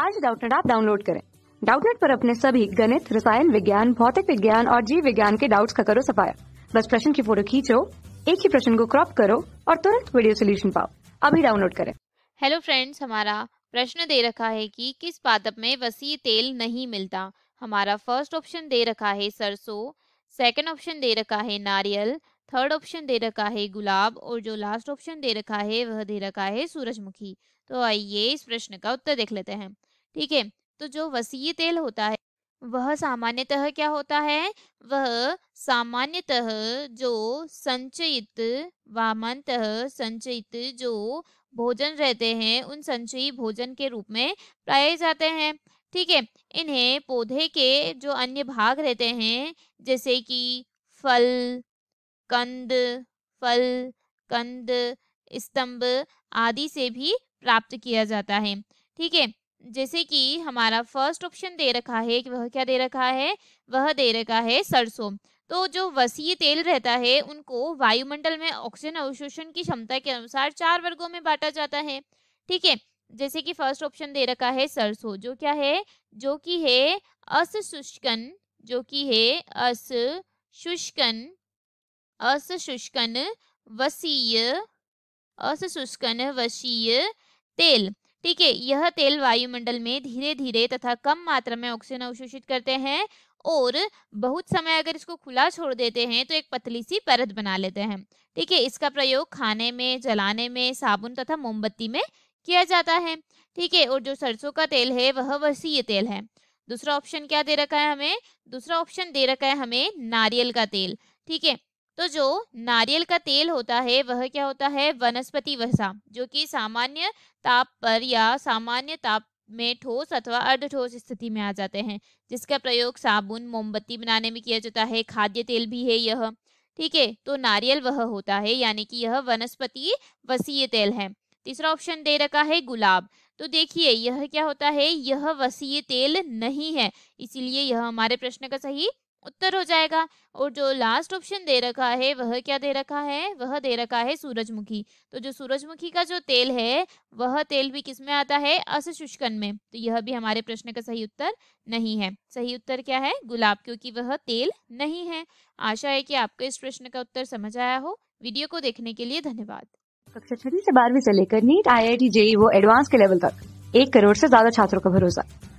आज डाउटनेट आप डाउनलोड करें डाउटनेट पर अपने सभी गणित रसायन विज्ञान भौतिक विज्ञान और जीव विज्ञान के डाउट्स का करो सफाया बस प्रश्न की फोटो खींचो एक ही प्रश्न को क्रॉप करो और तुरंत वीडियो सोल्यूशन पाओ अभी डाउनलोड करें हेलो फ्रेंड्स हमारा प्रश्न दे रखा है कि किस पादप में वसी तेल नहीं मिलता हमारा फर्स्ट ऑप्शन दे रखा है सरसों सेकंड ऑप्शन दे रखा है नारियल थर्ड ऑप्शन दे रखा है गुलाब और जो लास्ट ऑप्शन दे रखा है वह दे रखा है सूरजमुखी तो आइए इस प्रश्न का उत्तर देख लेते हैं ठीक है तो जो वसीय तेल होता है वह सामान्यतः क्या होता है वह सामान्यतः जो संचयित वामनतः संचयित जो भोजन रहते हैं उन संचयी भोजन के रूप में पाए जाते हैं ठीक है इन्हें पौधे के जो अन्य भाग रहते हैं जैसे कि फल कंद फल कंद स्तंभ आदि से भी प्राप्त किया जाता है ठीक है जैसे कि हमारा फर्स्ट ऑप्शन दे रखा है कि वह क्या दे रखा है वह दे रखा है सरसों तो जो वसीय तेल रहता है उनको वायुमंडल में ऑक्सीजन अवशोषण की क्षमता के अनुसार चार वर्गों में बांटा जाता है ठीक है जैसे कि फर्स्ट ऑप्शन दे रखा है सरसों जो क्या है जो कि है असुष्कन जो कि है असुष्कन असुष्कन वसीय असुष्कन वसीय तेल ठीक है यह तेल वायुमंडल में धीरे धीरे तथा कम मात्रा में ऑक्सीजन अवशोषित करते हैं और बहुत समय अगर इसको खुला छोड़ देते हैं तो एक पतली सी परत बना लेते हैं ठीक है इसका प्रयोग खाने में जलाने में साबुन तथा मोमबत्ती में किया जाता है ठीक है और जो सरसों का तेल है वह वसीय तेल है दूसरा ऑप्शन क्या दे रखा है हमें दूसरा ऑप्शन दे रखा है हमें नारियल का तेल ठीक है तो जो नारियल का तेल होता है वह क्या होता है वनस्पति वसा जो कि सामान्य ताप पर या सामान्य ताप में ठोस अथवा अर्ध ठोस स्थिति में आ जाते हैं जिसका प्रयोग साबुन मोमबत्ती बनाने में किया जाता है खाद्य तेल भी है यह ठीक है तो नारियल वह होता है यानी कि यह वनस्पति वसीय तेल है तीसरा ऑप्शन दे रखा है गुलाब तो देखिए यह क्या होता है यह वसीय तेल नहीं है इसीलिए यह हमारे प्रश्न का सही उत्तर हो जाएगा और जो लास्ट ऑप्शन दे रखा है वह क्या दे रखा है वह दे रखा है सूरजमुखी तो जो सूरजमुखी का जो तेल है वह तेल भी किस में आता है असुष्कन में तो यह भी हमारे प्रश्न का सही उत्तर नहीं है सही उत्तर क्या है गुलाब क्योंकि वह तेल नहीं है आशा है कि आपको इस प्रश्न का उत्तर समझ आया हो वीडियो को देखने के लिए धन्यवाद कक्षा छठी से बारहवीं से लेकर NEET I I T JEE वो एडवांस के लेवल तक एक करोड़ से ज्यादा छात्रों का भरोसा